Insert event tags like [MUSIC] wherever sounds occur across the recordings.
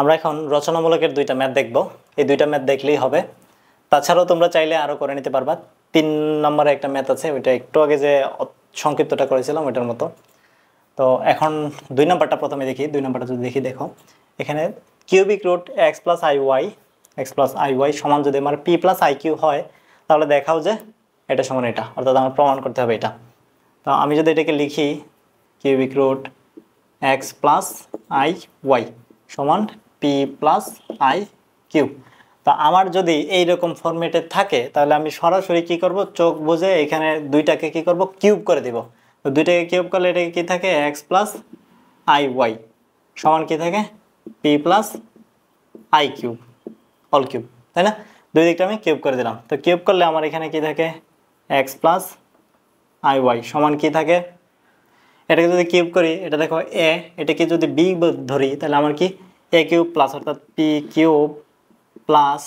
আমরা এখন রচনামূলকের দুইটা ম্যাথ দেখব এই দুইটা ম্যাথ দেখলেই হবে তাছাড়াও তোমরা চাইলে আরও করে নিতে পারবা তিন নম্বরে একটা ম্যাথ আছে ওইটা একটু আগে যে সংক্ষিপ্তটা করেছিলাম ওইটার মতো তো এখন দুই নম্বরটা প্রথমে দেখি দুই নম্বরটা যদি দেখি দেখো এখানে cubic root x plus i y x plus i y সমান যদি আমার পি প্লাস আই কিউ হয় তাহলে দেখাও যে এটা সমান এটা অর্থাৎ আমার প্রমাণ করতে হবে এটা তো আমি যদি এটাকে লিখি cubic root x plus i y সমান পি প্লাস আই কিউ তা আমার যদি এই রকম ফরম্যাটে থাকে তাহলে আমি সরাসরি কি করব চোখ বুঝে এখানে দুইটাকে কি করব কিউব করে দিব তো দুইটাকে কিউব করলে এটাকে কি থাকে এক্স প্লাস আই ওয়াই সমান কি থাকে p plus i cube whole cube তাই না দুই দিকটা আমি কিউব করে দিলাম তো কিউব করলে আমার এখানে কি থাকে এক্স প্লাস আই ওয়াই সমান কি থাকে এটাকে যদি কিউব করি এটা দেখো এ এটাকে যদি বি ধরি তাহলে আমার কি ए किूब प्लस अर्थात p cube plus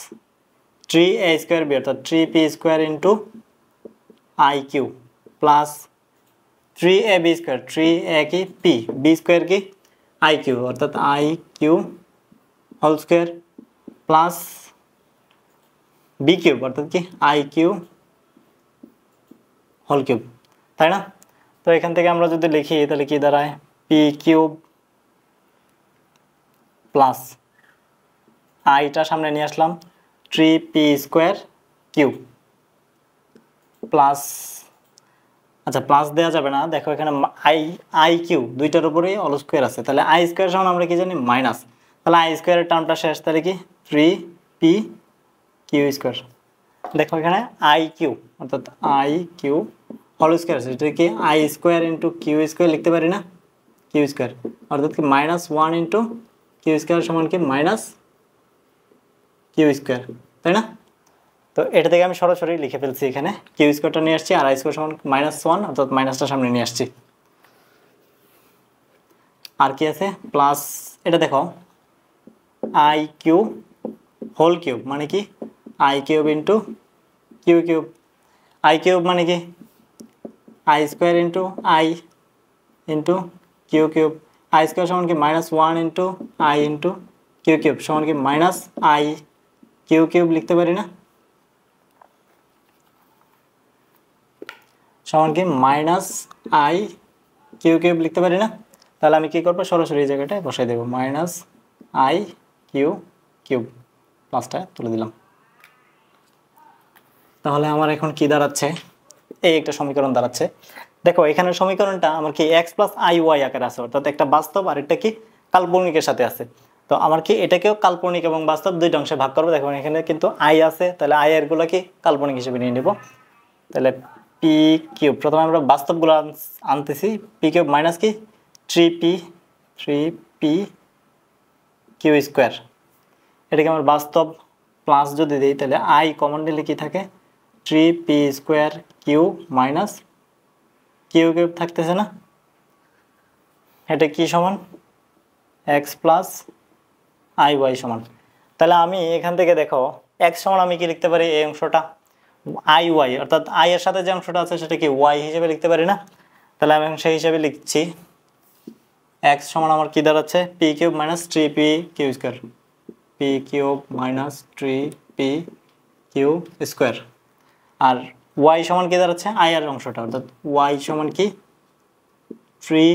three a square b अर्थात three p square into i cube plus three a b square three a की पी बी स्क्र की आई किूब अर्थात i q whole square plus b cube अर्थात कि आई किू whole किूब तैना तो एखान जो लिखी तो दाड़ा पी किूब প্লাস আইটা সামনে নিয়ে আসলাম three p square q plus আচ্ছা প্লাস দেওয়া যাবে না দেখো এখানে আই আই কিউ দুইটার উপরেই অল স্কোয়ার আছে তাহলে আই স্কোয়ার সমান আমরা কি জানি মাইনাস তাহলে আই স্কোয়ারের টার্মটা শেষ তাহলে কি থ্রি পি কিউ স্কোয়ার দেখো এখানে আই কিউ অর্থাৎ আই কিউ অল স্কোয়ার আছে এটা কি i square into q square লিখতে পারি না কিউ স্কোয়ার অর্থাৎ কি minus one into q square সমান কি মাইনাস কিউ স্কোয়ার তাই না তো এটা থেকে আমি সরাসরি লিখে ফেলছি এখানে কিউ স্কোয়ারটা নিয়ে আসছি আর আই স্কোয়ার সমান মাইনাস ওয়ান অর্থাৎ মাইনাসটা সামনে নিয়ে আসছি আর কি আছে প্লাস এটা দেখো আই কিউ হোল কিউব মানে কি i cube into q cube i cube মানে কি i square into i into q cube i square সমান কি minus one into i into q cube সমান কি মাইনাস আই কিউ কিউব লিখতে পারি না সমান কি মাইনাস আই কিউ কিউব লিখতে পারি না তাহলে আমি কী করবো সরাসরি এই জায়গাটায় বসাই দেবো মাইনাস আই কিউ কিউব প্লাসটা তুলে দিলাম তাহলে আমার এখন কি দাঁড়াচ্ছে এই একটা সমীকরণ দাঁড়াচ্ছে দেখো এখানে সমীকরণটা আমার কি এক্স প্লাস আই ওয়াই আকারে আছে অর্থাৎ একটা বাস্তব আর একটা কি কাল্পনিকের সাথে আছে তো আমার কি এটাকেও কাল্পনিক এবং বাস্তব দুই অংশে ভাগ করবো দেখো এখানে কিন্তু আই আছে তাহলে আই গুলো কি কাল্পনিক হিসেবে নিয়ে নেবো তাহলে পি কিউব প্রথমে আমরা বাস্তবগুলো আনতেছি পি কিউব মাইনাস কি three p three p q square এটাকে আমার বাস্তব প্লাস যদি দিই তাহলে আই কমন নিলে কি থাকে three p square q minus q cube থাকতেছে না এটা কি সমান এক্স প্লাস আই ওয়াই সমান তাহলে আমি এখান থেকে দেখো এক্স সমান আমি কি লিখতে পারি এই অংশটা আই ওয়াই অর্থাৎ আই এর সাথে যে অংশটা আছে সেটা কি ওয়াই হিসেবে লিখতে পারি না তাহলে আমি সেই হিসেবে লিখছি এক্স সমান আমার কি দাঁড়াচ্ছে p cube minus three p q square p cube minus three p q square আর ওয়াই সমান কি দাঁড়াচ্ছে আয়ার অংশটা অর্থাৎ ওয়াই সমান কি three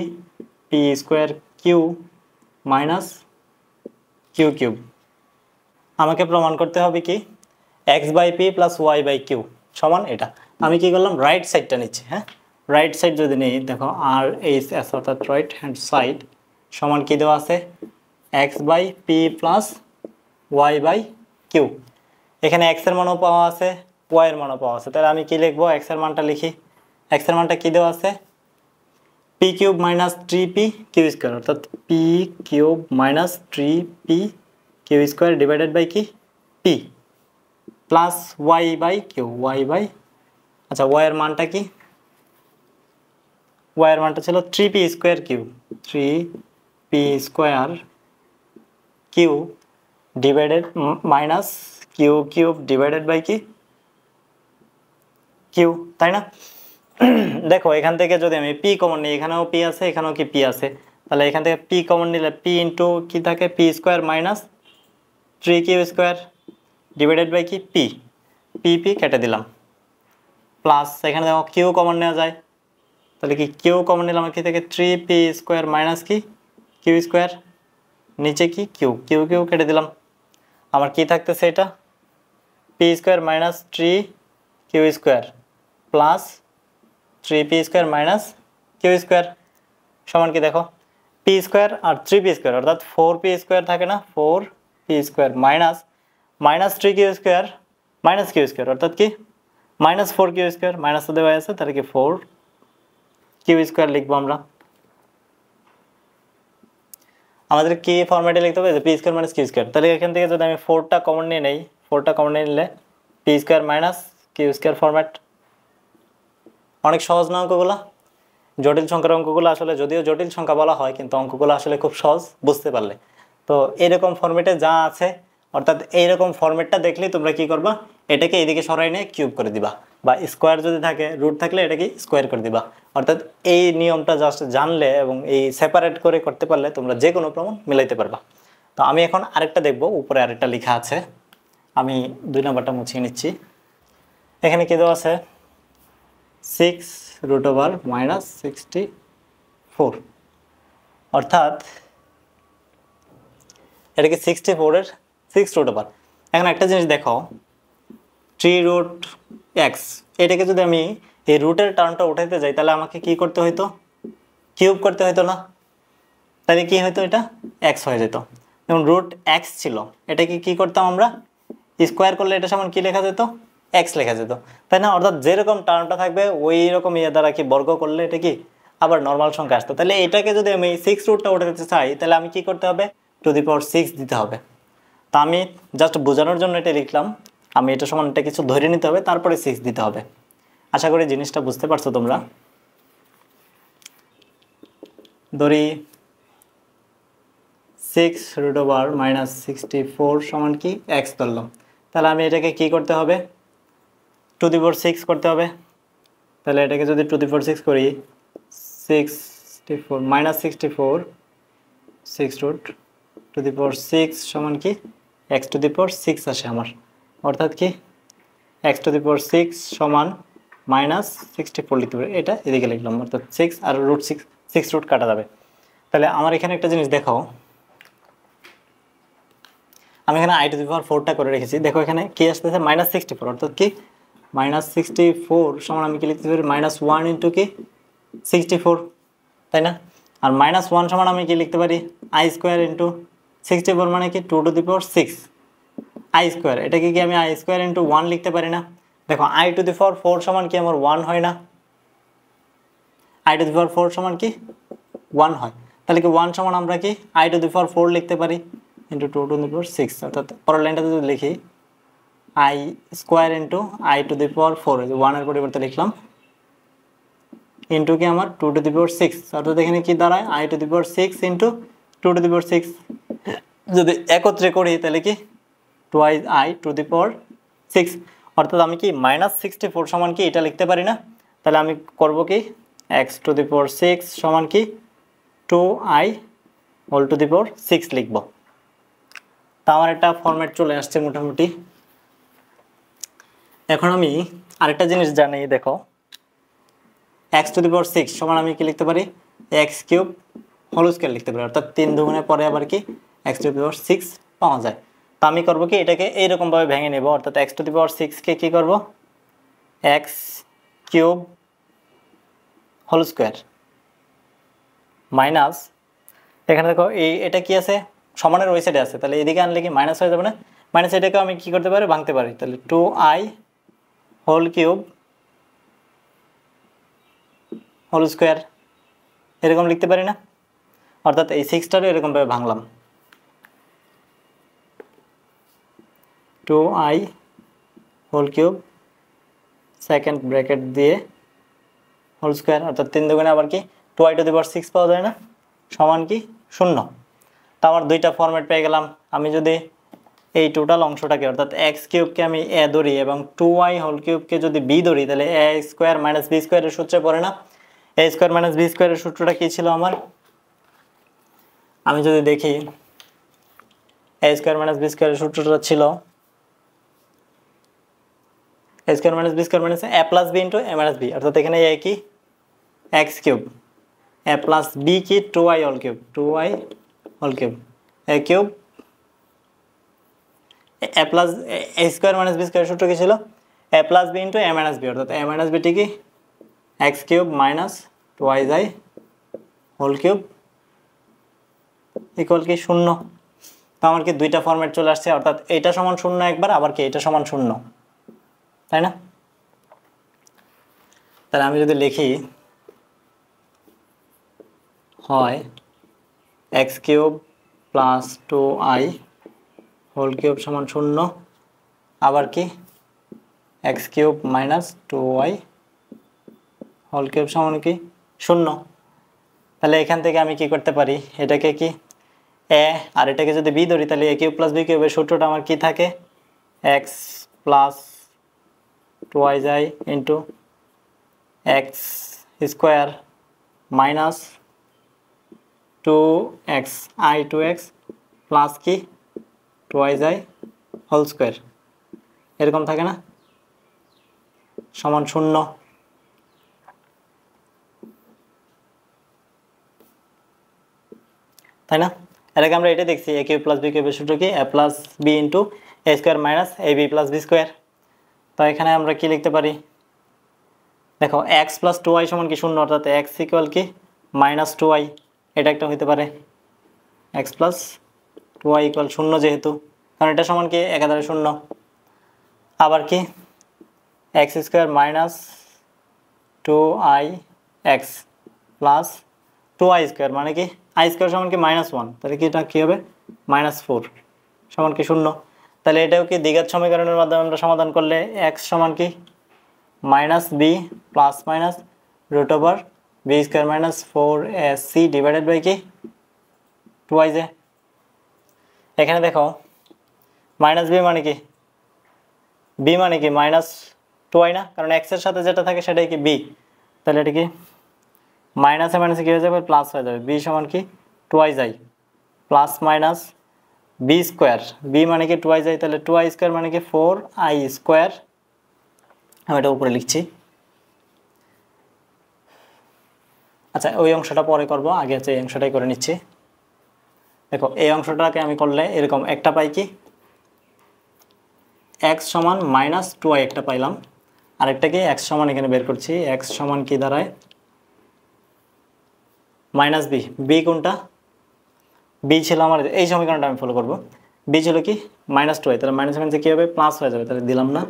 p square q minus q cube আমাকে প্রমাণ করতে হবে কি x by P plus Y by q সমান এটা আমি কি করলাম রাইট সাইডটা নিচ্ছি হ্যাঁ রাইট সাইড যদি নিই দেখো আর এইচ এস অর্থাৎ রাইট হ্যান্ড সাইড সমান কী দেওয়া আছে X by P plus Y by Q এখানে এক্সের মানও পাওয়া আছে x এর মান পাস তাহলে আমি কি লিখবো x এর মানটা লিখি x এর মানটা কি দেওয়া আছে p cube - 3p q square অর্থাৎ p cube - 3p q square divided by কি p + y / q y / আচ্ছা y এর মানটা কি y এর মানটা ছিল 3p square q 3 p square q divided - q cube divided by কি কিউ তাই না [CLEARS THROAT] দেখো এখান থেকে যদি আমি পি কমন নিই এখানেও পি আছে এখানেও কি পি আছে তাহলে এখান থেকে পি কমন নিলে পি ইন্টু কি থাকে p square minus three q square divided by কি পি পি পি কেটে দিলাম প্লাস এখানে দেখো কিউ কমন নেওয়া যায় তাহলে কি কিউ কমন নিলাম কি থেকে থ্রি পি স্কোয়ার মাইনাস কি কিউ স্কোয়ার নিচে কি কিউ কিউ কিউ কেটে দিলাম আমার কি থাকতেছে এটা p square minus three q square plus three p square minus q square সমান কি দেখো পি স্কোয়ার আর থ্রি পি স্কোয়ার অর্থাৎ ফোর পি স্কোয়ার থাকে না four p square minus minus three q square minus q square অর্থাৎ কি minus four q square minus তো দেওয়া আছে তাহলে কি ফোর কিউ স্কোয়ার লিখবো আমরা আমাদের কি ফর্ম্যাটে লিখতে হবে p square minus q square তাহলে এখান থেকে যদি আমি ফোরটা কমন নিয়ে নেই ফোরটা কমন নিয়ে নিলে p square minus q square format অনেক সহজ না অঙ্কগুলা জটিল সংখ্যার অঙ্কগুলো আসলে যদিও জটিল সংখ্যা বলা হয় কিন্তু অঙ্কগুলো আসলে খুব সহজ বুঝতে পারলে তো এরকম ফর্মেটে যা আছে অর্থাৎ এইরকম ফর্মেটটা দেখলেই তোমরা কি করবা এটাকে এদিকে সরাই নিয়ে কিউব করে দিবা বা স্কোয়ার যদি থাকে রুট থাকলে এটাকে স্কোয়ার করে দিবা অর্থাৎ এই নিয়মটা জাস্ট জানলে এবং এই সেপারেট করে করতে পারলে তোমরা যে কোনো প্রমাণ মিলাইতে পারবা তো আমি এখন আরেকটা দেখব উপরে আরেকটা লেখা আছে আমি দুই নম্বরটা মুছিয়ে নিচ্ছি এখানে কি দেওয়া আছে six root over minus sixty four অর্থাৎ এটাকে কি সিক্সটি ফোরের সিক্স রুট ওভার এখন একটা জিনিস দেখো থ্রি রুট এক্স এটাকে যদি আমি এই রুটের টার্মটা উঠাইতে যাই তাহলে আমাকে কি করতে হইতো কিউব করতে হইতো না তাহলে কি হইতো এটা এক্স হয়ে যেত যেমন রুট এক্স ছিল এটাকে কি করতাম আমরা স্কোয়ার করলে এটা সেমন কি লেখা যেত এক্স লেখা যেত তাই না অর্থাৎ যেরকম টার্মটা থাকবে ওই রকম ইয়ে দ্বারা কি বর্গ করলে এটা কি আবার নর্মাল সংখ্যা আসতো তাহলে এটাকে যদি আমি সিক্স রুটটা উঠাতে চাই তাহলে আমি কি করতে হবে টু দি পাওয়ার সিক্স দিতে হবে তা আমি জাস্ট বোঝানোর জন্য এটা লিখলাম আমি এটা সমান এটা কিছু ধরে নিতে হবে তারপরে সিক্স দিতে হবে আশা করি জিনিসটা বুঝতে পারছো তোমরা ধরি six root over minus sixty four সমান কি এক্স ধরলাম তাহলে আমি এটাকে কি করতে হবে টু দি ফোর সিক্স করতে হবে তাহলে এটাকে যদি টু দি ফোর সিক্স করি sixty four minus sixty four six root to the four six সমান কি x to the four six আসে আমার অর্থাৎ কি x to the four six সমান মাইনাস সিক্সটি ফোর লিখতে পারি এটা এদিকে লিখলাম অর্থাৎ সিক্স আর রুট সিক্স সিক্স রুট কাটা যাবে তাহলে আমার এখানে একটা জিনিস দেখাও আমি এখানে আই টু দি ফোর ফোরটা করে রেখেছি দেখো এখানে কি আসতেছে মাইনাস সিক্সটি ফোর অর্থাৎ কি মাইনাস সিক্সটি ফোর সমান আমি কি লিখতে পারি মাইনাস ওয়ান ইন্টু কি সিক্সটি ফোর তাই না আর মাইনাস ওয়ান সমান আমি কি লিখতে পারি i square into sixty four মানে কি two to the four six i square এটাকে কি আমি আই স্কোয়ার ইন্টু ওয়ান লিখতে পারি না দেখো i to the four four সমান কি আমার ওয়ান হয় না i to the four four সমান কি ওয়ান হয় তাহলে কি ওয়ান সমান আমরা কি i to the four four লিখতে পারি into two to the four six অর্থাৎ পরের লাইনটাতে যদি লিখি i square into i to the power four ওয়ানের পরিবর্তে লিখলাম ইন্টু কি আমার two to the power six অর্থাৎ এখানে কি দাঁড়ায় i to the power six into two to the power six যদি একত্রে করি তাহলে কি two i i to the power six অর্থাৎ আমি কি মাইনাস সিক্সটি ফোর সমান কি এটা লিখতে পারি না তাহলে আমি করব কি x to the power six সমান কি two i whole to the power six লিখব তা আমার একটা ফর্ম্যাট চলে আসছে মোটামুটি এখন আমি আরেকটা জিনিস জানি দেখো x to the power six সমান আমি কি লিখতে পারি এক্স কিউব হোল স্কোয়ার লিখতে পারি অর্থাৎ তিন দুগুণের পরে আবার কি x to the power six পাওয়া যায় তো আমি করবো কি এটাকে এইরকমভাবে ভেঙে নেব অর্থাৎ এক্স টু দি পাওয়ার সিক্সকে কী করবো x cube whole square minus এখানে দেখো এই এটা কি আছে সমানের ওই সাইডে আছে তাহলে এদিকে আনলে কি মাইনাস হয়ে যাবে না মাইনাস এটাকে আমি কি করতে পারি ভাঙতে পারি তাহলে two i whole cube whole square এরকম লিখতে পারি না অর্থাৎ এই সিক্সটারও এরকমভাবে ভাঙলাম two i whole cube second bracket দিয়ে হোল স্কোয়ার অর্থাৎ তিন দুগুণে আবার কি two i to the six পাওয়া যায় না সমান কি শূন্য তা আমার দুইটা ফর্ম্যাট পেয়ে গেলাম আমি যদি এই টোটাল অংশটাকে অর্থাৎ এক্স কিউবকে আমি এ ধরি এবং টু ওয়াই হোল কিউবকে যদি বি ধরি তাহলে এ স্কোয়ার মাইনাস বি স্কোয়ারের সূত্রে পড়ে না এ স্কোয়ার মাইনাস বি স্কোয়ারের সূত্রটা কী ছিল আমার আমি যদি দেখি এ স্কোয়ার মাইনাস বি স্কোয়ারের সূত্রটা ছিল a square minus b square minus a plus b into a minus b অর্থাৎ এখানে এ কি x cube a plus b কি two y whole cube two y whole cube a cube a plus a square minus b square সূত্র কী ছিল a plus b into a minus b অর্থাৎ a minus বিটি কি x cube minus two y i whole cube equal কি শূন্য তো আমার কি দুইটা ফর্ম্যাট চলে আসছে অর্থাৎ এটা সমান শূন্য একবার আবার কি এটা সমান শূন্য তাই না তাহলে আমি যদি লিখি হয় x cube plus two i whole cube সমান শূন্য আবার কি x cube minus two y whole cube সমান কি শূন্য তাহলে এখান থেকে আমি কি করতে পারি এটাকে কি এ আর এটাকে যদি বি ধরি তাহলে এ কিউব প্লাস বি কিউবের সূত্রটা আমার কি থাকে এক্স প্লাস টু ওয়াই যাই into x square minus two x i two x plus কি ওয়াই যায় হোল স্কোয়ার এরকম থাকে না সমান শূন্য তাই না এর আগে আমরা এটা দেখছি এ কিউ প্লাস বি কিউবের সূত্র কি a plus b into a square minus a b plus b square তো এখানে আমরা কি লিখতে পারি দেখো এক্স প্লাস টু ওয়াই সমান কি শূন্য অর্থাৎ এক্স ইকুয়াল কি মাইনাস টু ওয়াই এটা একটা হইতে পারে এক্স প্লাস ওয়াই ইকুয়াল শূন্য যেহেতু কারণ এটা সমান কি একাধারে শূন্য আবার কি x square minus two i x plus two i square মানে কি আই স্কোয়ার সমান কি মাইনাস ওয়ান তাহলে কি এটা কী হবে মাইনাস ফোর সমান কি শূন্য তাহলে এটাও কি দ্বিঘাত সমীকরণের মাধ্যমে আমরা সমাধান করলে এক্স সমান কি minus b plus minus root over b square minus four s c divided by কি টু আই জে এখানে দেখো মাইনাস বি মানে কি বি মানে কি মাইনাস টু আই না কারণ এক্সের সাথে যেটা থাকে সেটাই কি বি তাহলে এটা কি মাইনাসে মাইনাসে কী হয়ে যাবে প্লাস হয়ে যাবে বি সমান কি টু আই যাই plus minus b square b মানে কি টু আই যাই তাহলে টু আই স্কোয়ার মানে কি ফোর আই স্কোয়ার আমি এটা উপরে লিখছি আচ্ছা ওই অংশটা পরে করব আগে হচ্ছে এই অংশটাই করে নিচ্ছি দেখো এই অংশটাকে আমি করলে এরকম একটা পাই কি এক্স সমান মাইনাস টু আই একটা পাইলাম আরেকটাকে এক্স সমান এখানে বের করছি এক্স সমান কি দাঁড়ায় মাইনাস বি বি কোনটা বি ছিল আমার এই সমীকরণটা আমি ফলো করবো বি ছিল কি মাইনাস টু আই তাহলে মাইনাস মাইনাসে কী হবে প্লাস হয়ে যাবে তাহলে দিলাম না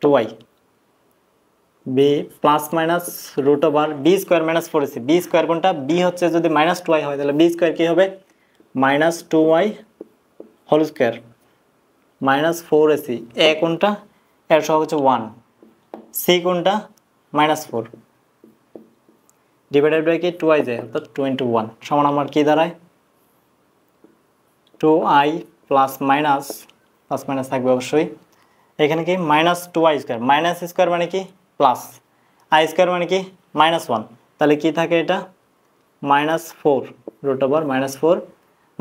two i b plus minus root over b square minus four ac b square কোনটা বি হচ্ছে যদি মাইনাস টু আই হয় তাহলে বি স্কোয়ার কী হবে minus two y whole square minus four AC a কোনটা এর সহ হচ্ছে ওয়ান সি কোনটা মাইনাস ফোর ডিভাইডেড বাই কি টু আই জে অর্থাৎ টোয়েন্টি ওয়ান সমান আমার কী দাঁড়ায় two i plus minus plus minus থাকবে অবশ্যই এখানে কি minus two i square minus square মানে কি প্লাস আই স্কোয়ার মানে কি মাইনাস ওয়ান তাহলে কী থাকে এটা minus four root over minus four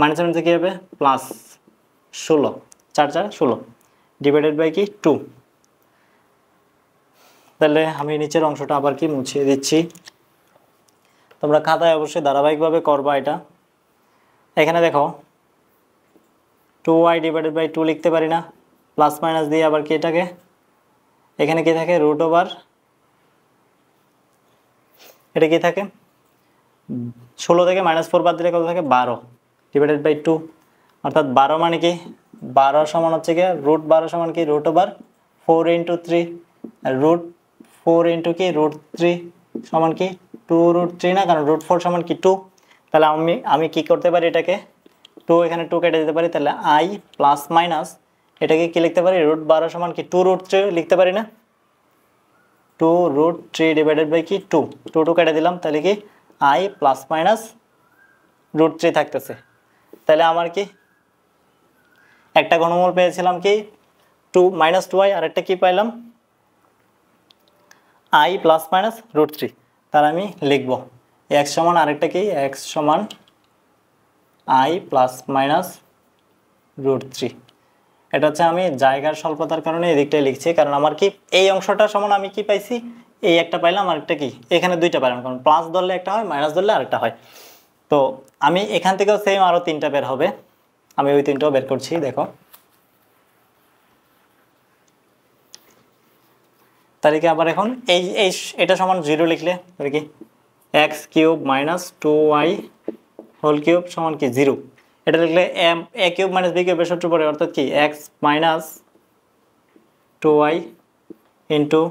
minus মাইনাসে কী হবে প্লাস ষোলো চার চার ষোলো ডিভাইডেড বাই কি টু তাহলে আমি নিচের অংশটা আবার কি মুছিয়ে দিচ্ছি তোমরা খাতায় অবশ্যই ধারাবাহিকভাবে করবা এটা এখানে দেখো two y divided by two লিখতে পারি না প্লাস মাইনাস দিয়ে আবার কি এটাকে এখানে কি থাকে রুট ওভার এটা কি থাকে ষোলো থেকে মাইনাস ফোর বাদ দিলে কত থাকে বারো ডিভাইডেড বাই টু অর্থাৎ বারো মানে কি বারো সমান হচ্ছে কি রুট বারো সমান কি root over four into three root four into কি রুট থ্রি সমান কি টু রুট থ্রি না কারণ রুট ফোর সমান কি টু তাহলে আমি আমি কি করতে পারি এটাকে টু এখানে টু কেটে দিতে পারি তাহলে আই প্লাস মাইনাস এটাকে কি লিখতে পারি রুট বারো সমান কি টু রুট থ্রি লিখতে পারি না two root three divided by কি টু টু টু কেটে দিলাম তাহলে কি i plus minus root three থাকতেছে তাহলে আমার কি একটা ঘনমূল পেয়েছিলাম কি টু মাইনাস টু আই আর একটা কী পাইলাম i plus minus root three তার আমি লিখব এক সমান আরেকটা কি এক সমান i plus minus root three এটা হচ্ছে আমি জায়গার স্বল্পতার কারণে এদিকটাই লিখছি কারণ আমার কি এই অংশটা সমান আমি কি পাইছি এই একটা পাইলাম আরেকটা কি এখানে দুইটা পাইলাম কারণ প্লাস ধরলে একটা হয় মাইনাস ধরলে আরেকটা হয় তো আমি এখান থেকেও সেম আরও তিনটা বের হবে আমি ওই তিনটাও বের করছি দেখো তাহলে কি আবার এখন এই এই এটা সমান জিরো লিখলে তাহলে কি x cube minus two y whole cube সমান কি জিরো এটা লিখলে um a cube minus b কিউবের সূত্র পরে অর্থাৎ কি x minus two y into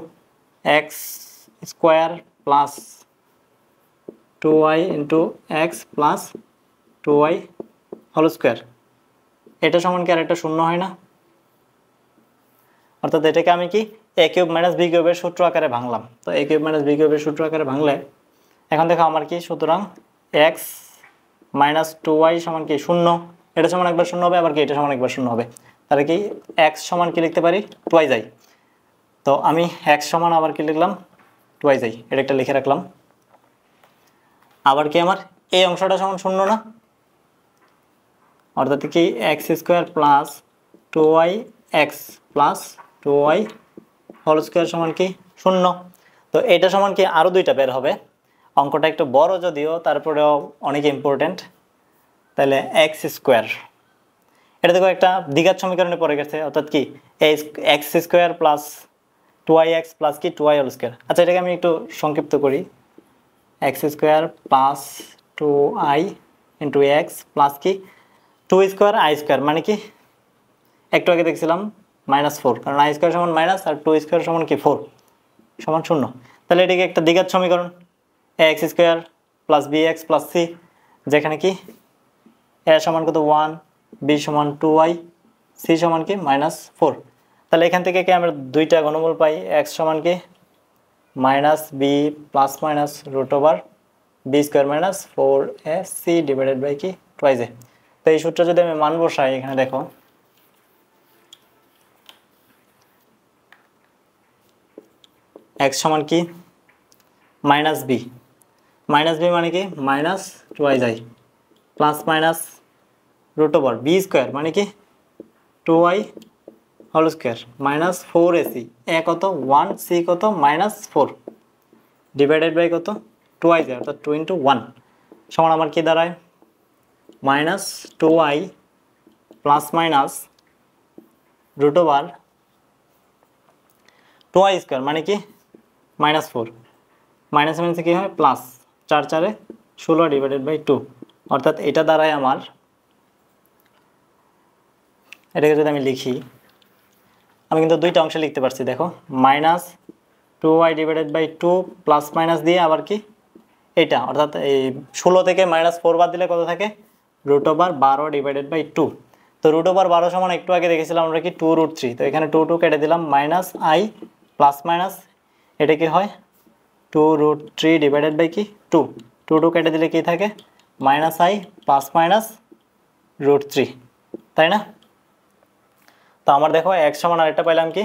x square plus two y into x plus two y whole square এটা সমান কি আর একটা শূন্য হয় না অর্থাৎ এটাকে আমি কি এ কিউব মাইনাস বি কিউবের সূত্র আকারে ভাঙলাম তো এ কিউব মাইনাস বি কিউবের সূত্র আকারে ভাঙলে এখন দেখো আমার কি সুতরাং এক্স মাইনাস টু ওয়াই সমান কি শূন্য এটা সমান একবার শূন্য হবে আবার কি এটা সমান একবার শূন্য হবে তাহলে কি এক্স সমান কি লিখতে পারি টুয়াই যাই তো আমি এক্স সমান আবার কি লিখলাম টুয়াই যাই এটা একটা লিখে রাখলাম আবার কি আমার এই অংশটা সমান শূন্য না অর্থাৎ কি x square plus two y x plus two y whole square সমান কি শূন্য তো এটা সমান কি আরও দুইটা বের হবে অঙ্কটা একটু বড় যদিও তারপরেও অনেক ইম্পর্টেন্ট তাহলে এক্স স্কোয়ার এটা দেখো একটা দীঘার সমীকরণে পড়ে গেছে অর্থাৎ কি x square plus two y x plus কি টু ওয়াই হোল স্কোয়ার আচ্ছা এটাকে আমি একটু সংক্ষিপ্ত করি x square plus two i into x plus কি টু স্কোয়ার আই স্কোয়ার মানে কি একটু আগে দেখছিলাম মাইনাস ফোর কারণ আই স্কোয়ার সমান মাইনাস আর টু স্কোয়ার সমান কি ফোর সমান শূন্য তাহলে এটাকে একটা দ্বিঘাত সমীকরণ x square plus b x plus c যেখানে কি এ সমান কত ওয়ান বি সমান টু ওয়াই সি সমান কি মাইনাস ফোর তাহলে এখান থেকে কি আমরা দুইটা গণমূল পাই এক্স সমান কি minus b plus minus root over b square minus 4ac divided by কি twice a তো এই সূত্র যদি আমি মান বসাই এখানে দেখো x সমান কি মাইনাস বি মাইনাস বি মানে কি মাইনাস টুয়াই যাই plus minus root over b square মানে কি two i whole square minus four AC a কত ওয়ান সি কত মাইনাস ফোর ডিভাইডেড বাই কত টু আই যায় অর্থাৎ টু ইন্টু ওয়ান সমান আমার কি দাঁড়ায় minus two i plus minus root over two i square মানে কি মাইনাস ফোর মাইনাস মাইনাসে কী হয় প্লাস চার চারে ষোলো ডিভাইডেড বাই টু অর্থাৎ এটা দাঁড়ায় আমার এটাকে যদি আমি লিখি আমি কিন্তু দুইটা অংশে লিখতে পারছি দেখো minus two y divided by two plus minus দিয়ে আবার কি এটা অর্থাৎ এই ষোলো থেকে মাইনাস ফোর বাদ দিলে কত থাকে রুট ওভার বারো ডিভাইডেড বাই টু তো রুট ওভার বারো সমান একটু আগে দেখেছিলাম আমরা কি টু রুট থ্রি তো এখানে টু টু কেটে দিলাম মাইনাস আই প্লাস মাইনাস এটা কি হয় two root three divided by কি টু টু টু কেটে দিলে কি থাকে minus i plus minus root three তাই না তো আমার দেখো এক সমান আরেকটা পাইলাম কি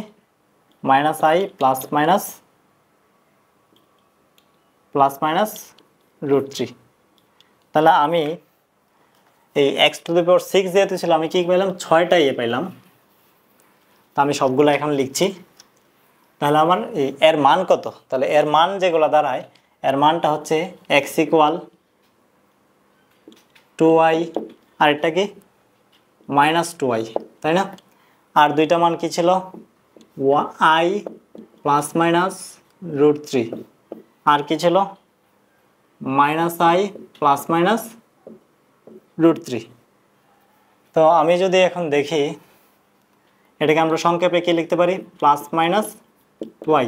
minus i plus minus plus minus root three তাহলে আমি এই x to the power six যেহেতু ছিল আমি কী পাইলাম ছয়টা ইয়ে পাইলাম তা আমি সবগুলো এখন লিখছি তাহলে আমার এই এর মান কত তাহলে এর মান যেগুলো দাঁড়ায় এর মানটা হচ্ছে এক্স ইকুয়াল টু আই আরেকটা কি মাইনাস টু আই তাই না আর দুইটা মান কি ছিল i plus minus root three আর কি ছিল minus i plus minus root three তো আমি যদি এখন দেখি এটাকে আমরা সংক্ষেপে কি লিখতে পারি প্লাস মাইনাস ওয়াই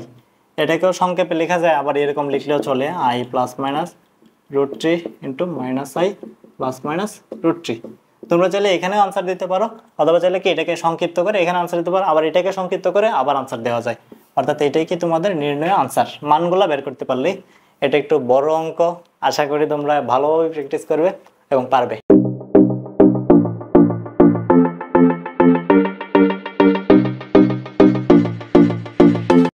এটাকেও সংক্ষেপে লেখা যায় আবার এরকম লিখলেও চলে i plus minus root three into minus i plus minus root three তোমরা চাইলে এখানেও আনসার দিতে পারো অথবা চাইলে কি এটাকে সংক্ষিপ্ত করে এখানে আনসার দিতে পারো আবার এটাকে সংক্ষিপ্ত করে আবার আনসার দেওয়া যায় অর্থাৎ এটাই কি তোমাদের নির্ণয় আনসার মানগুলো বের করতে পারলে এটা একটু বড় অঙ্ক আশা করি তোমরা ভালোভাবে প্র্যাকটিস করবে এবং পারবে